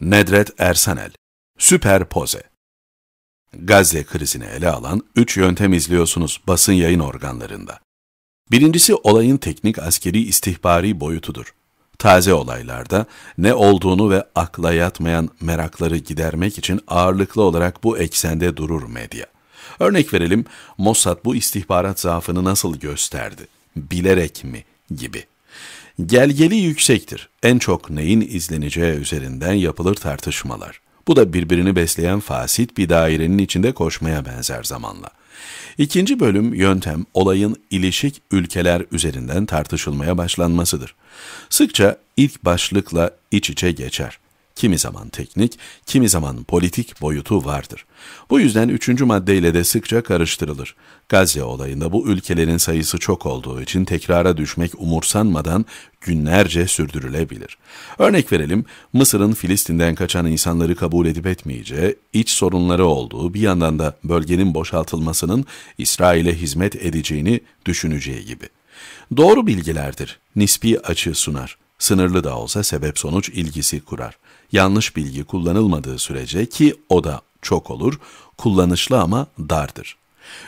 Nedret Ersanel, Süperpoze. Gazze krizini ele alan 3 yöntem izliyorsunuz basın yayın organlarında. Birincisi olayın teknik askeri istihbari boyutudur. Taze olaylarda ne olduğunu ve akla yatmayan merakları gidermek için ağırlıklı olarak bu eksende durur medya. Örnek verelim, Mossad bu istihbarat zaafını nasıl gösterdi? Bilerek mi? gibi. Gelgeli yüksektir. En çok neyin izleneceği üzerinden yapılır tartışmalar. Bu da birbirini besleyen fasit bir dairenin içinde koşmaya benzer zamanla. İkinci bölüm yöntem olayın ilişik ülkeler üzerinden tartışılmaya başlanmasıdır. Sıkça ilk başlıkla iç içe geçer kimi zaman teknik, kimi zaman politik boyutu vardır. Bu yüzden üçüncü maddeyle de sıkça karıştırılır. Gazze olayında bu ülkelerin sayısı çok olduğu için tekrara düşmek umursanmadan günlerce sürdürülebilir. Örnek verelim, Mısır'ın Filistin'den kaçan insanları kabul edip etmeyeceği, iç sorunları olduğu, bir yandan da bölgenin boşaltılmasının İsrail'e hizmet edeceğini düşüneceği gibi. Doğru bilgilerdir, nispi açı sunar. Sınırlı da olsa sebep-sonuç ilgisi kurar. Yanlış bilgi kullanılmadığı sürece ki o da çok olur, kullanışlı ama dardır.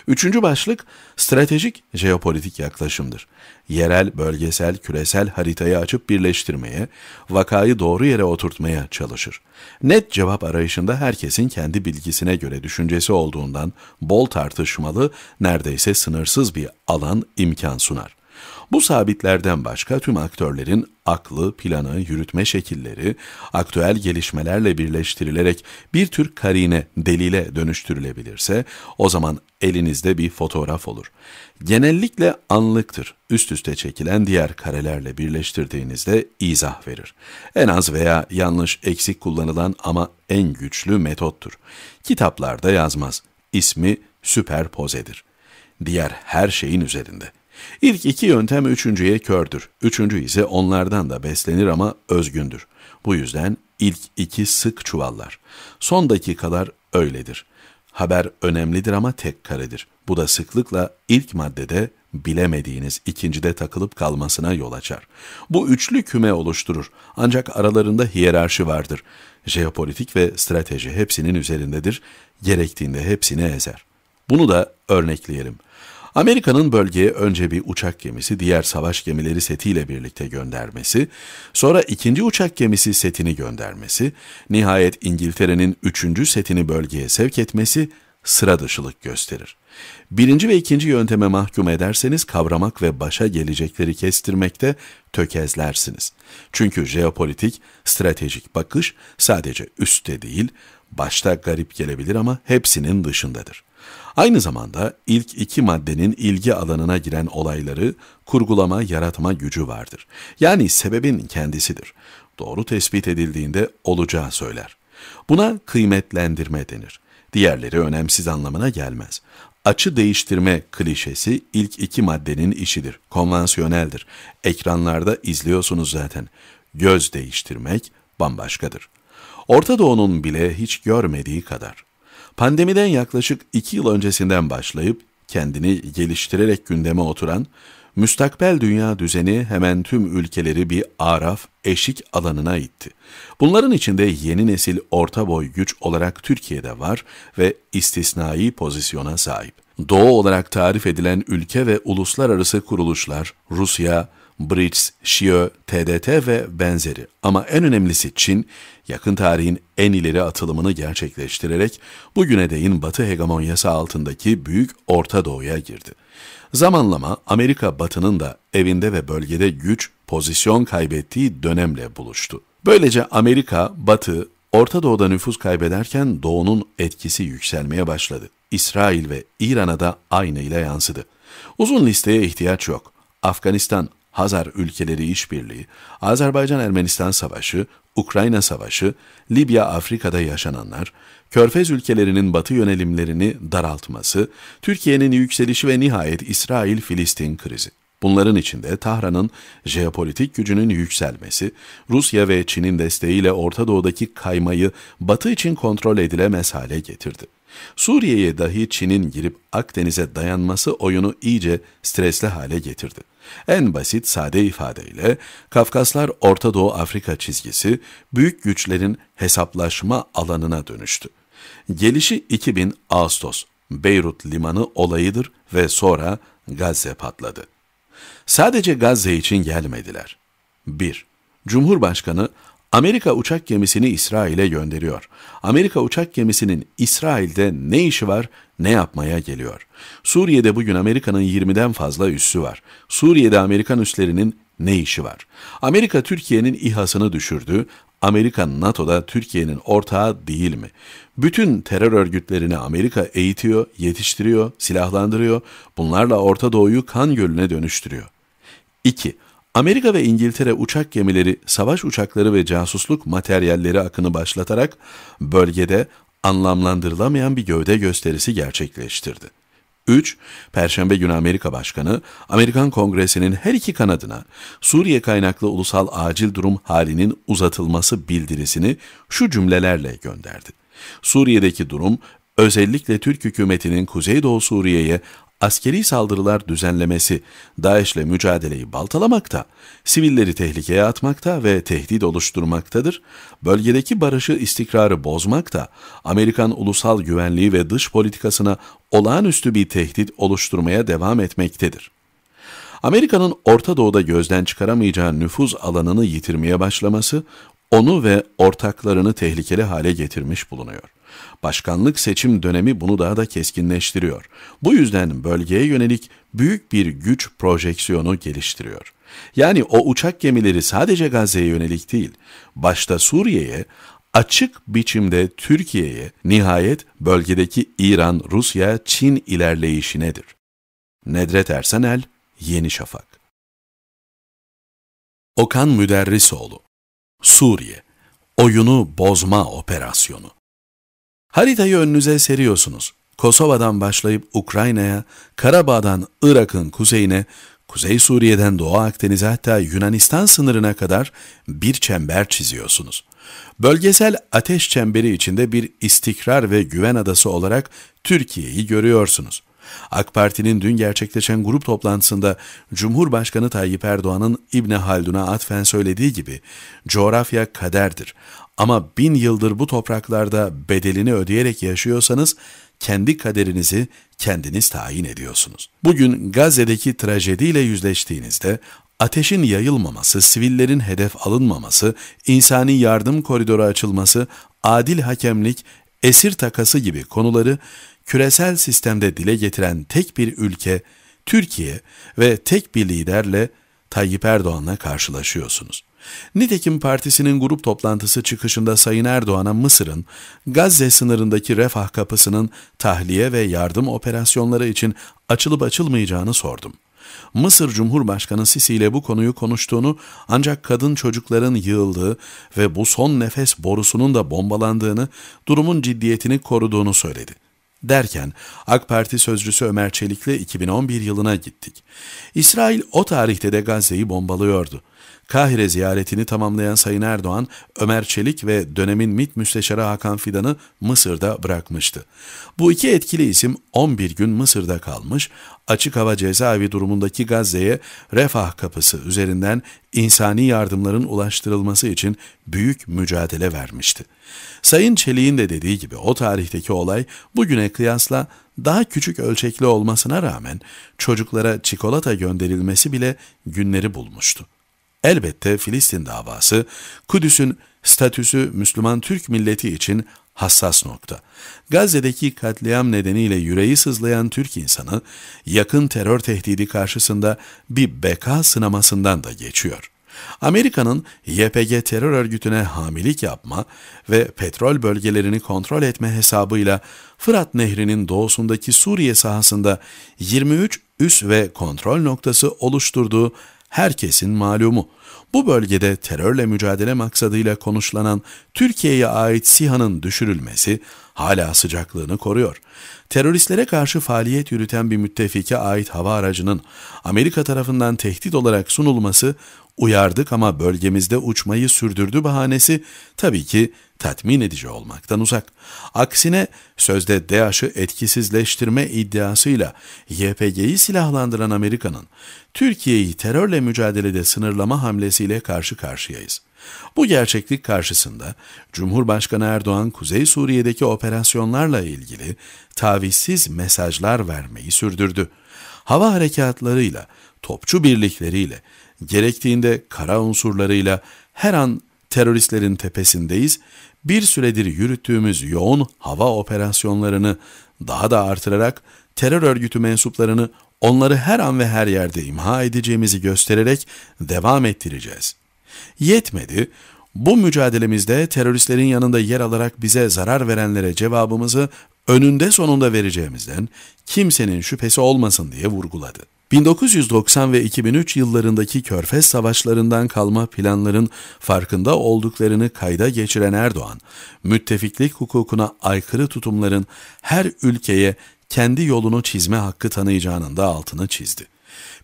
Üçüncü başlık, stratejik jeopolitik yaklaşımdır. Yerel, bölgesel, küresel haritayı açıp birleştirmeye, vakayı doğru yere oturtmaya çalışır. Net cevap arayışında herkesin kendi bilgisine göre düşüncesi olduğundan bol tartışmalı, neredeyse sınırsız bir alan imkan sunar. Bu sabitlerden başka tüm aktörlerin aklı, planı, yürütme şekilleri aktüel gelişmelerle birleştirilerek bir tür karine, delile dönüştürülebilirse o zaman elinizde bir fotoğraf olur. Genellikle anlıktır. Üst üste çekilen diğer karelerle birleştirdiğinizde izah verir. En az veya yanlış eksik kullanılan ama en güçlü metottur. Kitaplarda yazmaz. İsmi süperpozedir. Diğer her şeyin üzerinde. İlk iki yöntem üçüncüye kördür. Üçüncü ise onlardan da beslenir ama özgündür. Bu yüzden ilk iki sık çuvallar. Son dakikalar öyledir. Haber önemlidir ama tek karedir. Bu da sıklıkla ilk maddede bilemediğiniz ikincide takılıp kalmasına yol açar. Bu üçlü küme oluşturur. Ancak aralarında hiyerarşi vardır. Jeopolitik ve strateji hepsinin üzerindedir. Gerektiğinde hepsini ezer. Bunu da örnekleyelim.'' Amerika'nın bölgeye önce bir uçak gemisi, diğer savaş gemileri setiyle birlikte göndermesi, sonra ikinci uçak gemisi setini göndermesi, nihayet İngiltere'nin üçüncü setini bölgeye sevk etmesi sıra dışılık gösterir. Birinci ve ikinci yönteme mahkum ederseniz kavramak ve başa gelecekleri kestirmekte tökezlersiniz. Çünkü jeopolitik, stratejik bakış sadece üstte değil, başta garip gelebilir ama hepsinin dışındadır. Aynı zamanda ilk iki maddenin ilgi alanına giren olayları kurgulama, yaratma gücü vardır. Yani sebebin kendisidir. Doğru tespit edildiğinde olacağı söyler. Buna kıymetlendirme denir. Diğerleri önemsiz anlamına gelmez. Açı değiştirme klişesi ilk iki maddenin işidir, konvansiyoneldir. Ekranlarda izliyorsunuz zaten. Göz değiştirmek bambaşkadır. Orta Doğu'nun bile hiç görmediği kadar. Pandemiden yaklaşık iki yıl öncesinden başlayıp kendini geliştirerek gündeme oturan müstakbel dünya düzeni hemen tüm ülkeleri bir araf, eşik alanına itti. Bunların içinde yeni nesil orta boy güç olarak Türkiye'de var ve istisnai pozisyona sahip. Doğu olarak tarif edilen ülke ve uluslararası kuruluşlar Rusya, Brits, Shio, TDT ve benzeri. Ama en önemlisi Çin, yakın tarihin en ileri atılımını gerçekleştirerek bugüne değin Batı hegemonyası altındaki büyük Orta Doğu'ya girdi. Zamanlama Amerika Batı'nın da evinde ve bölgede güç, pozisyon kaybettiği dönemle buluştu. Böylece Amerika, Batı, Orta Doğu'da nüfus kaybederken Doğu'nun etkisi yükselmeye başladı. İsrail ve İran'a da aynı ile yansıdı. Uzun listeye ihtiyaç yok. Afganistan, Hazar Ülkeleri işbirliği, Azerbaycan-Ermenistan Savaşı, Ukrayna Savaşı, Libya-Afrika'da yaşananlar, Körfez ülkelerinin batı yönelimlerini daraltması, Türkiye'nin yükselişi ve nihayet İsrail-Filistin krizi. Bunların içinde Tahran'ın jeopolitik gücünün yükselmesi, Rusya ve Çin'in desteğiyle Orta Doğu'daki kaymayı Batı için kontrol edilemez hale getirdi. Suriye'ye dahi Çin'in girip Akdeniz'e dayanması oyunu iyice stresli hale getirdi. En basit sade ifadeyle Kafkaslar Orta Doğu Afrika çizgisi büyük güçlerin hesaplaşma alanına dönüştü. Gelişi 2000 Ağustos Beyrut limanı olayıdır ve sonra Gazze patladı. Sadece Gazze için gelmediler. 1. Cumhurbaşkanı Amerika uçak gemisini İsrail'e gönderiyor. Amerika uçak gemisinin İsrail'de ne işi var, ne yapmaya geliyor? Suriye'de bugün Amerika'nın 20'den fazla üssü var. Suriye'de Amerikan üslerinin ne işi var? Amerika Türkiye'nin İHA'sını düşürdü. Amerika NATO'da Türkiye'nin ortağı değil mi? Bütün terör örgütlerini Amerika eğitiyor, yetiştiriyor, silahlandırıyor. Bunlarla Orta Doğu'yu kan gölüne dönüştürüyor. 2. Amerika ve İngiltere uçak gemileri, savaş uçakları ve casusluk materyalleri akını başlatarak bölgede anlamlandırılamayan bir gövde gösterisi gerçekleştirdi. 3. Perşembe günü Amerika Başkanı, Amerikan Kongresi'nin her iki kanadına Suriye kaynaklı ulusal acil durum halinin uzatılması bildirisini şu cümlelerle gönderdi. Suriye'deki durum Özellikle Türk hükümetinin Kuzeydoğu Suriye'ye askeri saldırılar düzenlemesi DAEŞ'le mücadeleyi baltalamakta, sivilleri tehlikeye atmakta ve tehdit oluşturmaktadır, bölgedeki barışı istikrarı bozmakta, Amerikan ulusal güvenliği ve dış politikasına olağanüstü bir tehdit oluşturmaya devam etmektedir. Amerika'nın Orta Doğu'da gözden çıkaramayacağı nüfuz alanını yitirmeye başlaması, onu ve ortaklarını tehlikeli hale getirmiş bulunuyor. Başkanlık seçim dönemi bunu daha da keskinleştiriyor. Bu yüzden bölgeye yönelik büyük bir güç projeksiyonu geliştiriyor. Yani o uçak gemileri sadece Gazze'ye yönelik değil, başta Suriye'ye, açık biçimde Türkiye'ye nihayet bölgedeki İran, Rusya, Çin ilerleyişi nedir? Nedret Ersenel, Yeni Şafak Okan Müderrisoğlu Suriye Oyunu Bozma Operasyonu Haritayı önünüze seriyorsunuz. Kosova'dan başlayıp Ukrayna'ya, Karabağ'dan Irak'ın kuzeyine, Kuzey Suriye'den Doğu Akdeniz'e hatta Yunanistan sınırına kadar bir çember çiziyorsunuz. Bölgesel ateş çemberi içinde bir istikrar ve güven adası olarak Türkiye'yi görüyorsunuz. AK Parti'nin dün gerçekleşen grup toplantısında Cumhurbaşkanı Tayyip Erdoğan'ın İbni Haldun'a atfen söylediği gibi coğrafya kaderdir ama bin yıldır bu topraklarda bedelini ödeyerek yaşıyorsanız kendi kaderinizi kendiniz tayin ediyorsunuz. Bugün Gazze'deki trajediyle yüzleştiğinizde ateşin yayılmaması, sivillerin hedef alınmaması, insani yardım koridoru açılması, adil hakemlik, esir takası gibi konuları küresel sistemde dile getiren tek bir ülke, Türkiye ve tek bir liderle Tayyip Erdoğan'la karşılaşıyorsunuz. Nitekim partisinin grup toplantısı çıkışında Sayın Erdoğan'a Mısır'ın Gazze sınırındaki Refah kapısının tahliye ve yardım operasyonları için açılıp açılmayacağını sordum. Mısır Cumhurbaşkanı Sisi ile bu konuyu konuştuğunu ancak kadın çocukların yığıldığı ve bu son nefes borusunun da bombalandığını, durumun ciddiyetini koruduğunu söyledi. Derken AK Parti sözcüsü Ömer Çelik'le 2011 yılına gittik. İsrail o tarihte de Gazze'yi bombalıyordu. Kahire ziyaretini tamamlayan Sayın Erdoğan, Ömer Çelik ve dönemin MİT Müsteşarı Hakan Fidan'ı Mısır'da bırakmıştı. Bu iki etkili isim 11 gün Mısır'da kalmış, açık hava cezaevi durumundaki Gazze'ye refah kapısı üzerinden insani yardımların ulaştırılması için büyük mücadele vermişti. Sayın Çelik'in de dediği gibi o tarihteki olay bugüne kıyasla daha küçük ölçekli olmasına rağmen çocuklara çikolata gönderilmesi bile günleri bulmuştu. Elbette Filistin davası, Kudüs'ün statüsü Müslüman Türk milleti için hassas nokta. Gazze'deki katliam nedeniyle yüreği sızlayan Türk insanı, yakın terör tehdidi karşısında bir beka sınamasından da geçiyor. Amerika'nın YPG terör örgütüne hamilik yapma ve petrol bölgelerini kontrol etme hesabıyla Fırat Nehri'nin doğusundaki Suriye sahasında 23 üs ve kontrol noktası oluşturduğu herkesin malumu. Bu bölgede terörle mücadele maksadıyla konuşlanan Türkiye'ye ait SİHA'nın düşürülmesi, hala sıcaklığını koruyor. Teröristlere karşı faaliyet yürüten bir müttefike ait hava aracının Amerika tarafından tehdit olarak sunulması, uyardık ama bölgemizde uçmayı sürdürdü bahanesi tabii ki tatmin edici olmaktan uzak. Aksine sözde Daş'ı etkisizleştirme iddiasıyla YPG'yi silahlandıran Amerika'nın Türkiye'yi terörle mücadelede sınırlama hamlesiyle karşı karşıyayız. Bu gerçeklik karşısında Cumhurbaşkanı Erdoğan Kuzey Suriye'deki operasyonlarla ilgili tavizsiz mesajlar vermeyi sürdürdü. Hava harekatlarıyla, topçu birlikleriyle, gerektiğinde kara unsurlarıyla her an teröristlerin tepesindeyiz, bir süredir yürüttüğümüz yoğun hava operasyonlarını daha da artırarak terör örgütü mensuplarını onları her an ve her yerde imha edeceğimizi göstererek devam ettireceğiz. Yetmedi, bu mücadelemizde teröristlerin yanında yer alarak bize zarar verenlere cevabımızı önünde sonunda vereceğimizden kimsenin şüphesi olmasın diye vurguladı. 1990 ve 2003 yıllarındaki Körfez savaşlarından kalma planların farkında olduklarını kayda geçiren Erdoğan, müttefiklik hukukuna aykırı tutumların her ülkeye kendi yolunu çizme hakkı tanıyacağının da altını çizdi.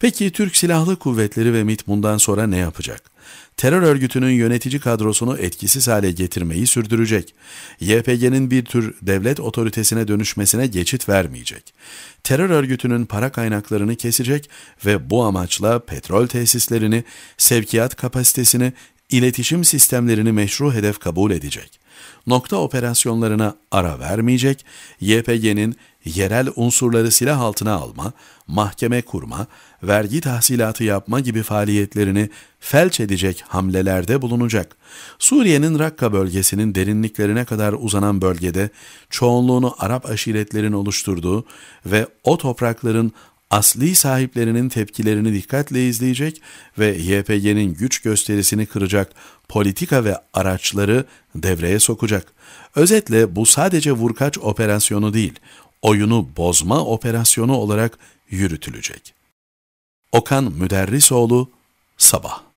Peki Türk Silahlı Kuvvetleri ve MIT bundan sonra ne yapacak? Terör örgütünün yönetici kadrosunu etkisiz hale getirmeyi sürdürecek. YPG'nin bir tür devlet otoritesine dönüşmesine geçit vermeyecek. Terör örgütünün para kaynaklarını kesecek ve bu amaçla petrol tesislerini, sevkiyat kapasitesini, iletişim sistemlerini meşru hedef kabul edecek. Nokta operasyonlarına ara vermeyecek, YPG'nin yerel unsurları silah altına alma, mahkeme kurma, vergi tahsilatı yapma gibi faaliyetlerini felç edecek hamlelerde bulunacak. Suriye'nin Rakka bölgesinin derinliklerine kadar uzanan bölgede çoğunluğunu Arap aşiretlerin oluşturduğu ve o toprakların asli sahiplerinin tepkilerini dikkatle izleyecek ve YPG'nin güç gösterisini kıracak politika ve araçları devreye sokacak. Özetle bu sadece vurkaç operasyonu değil, oyunu bozma operasyonu olarak yürütülecek. Okan Müderrisoğlu, Sabah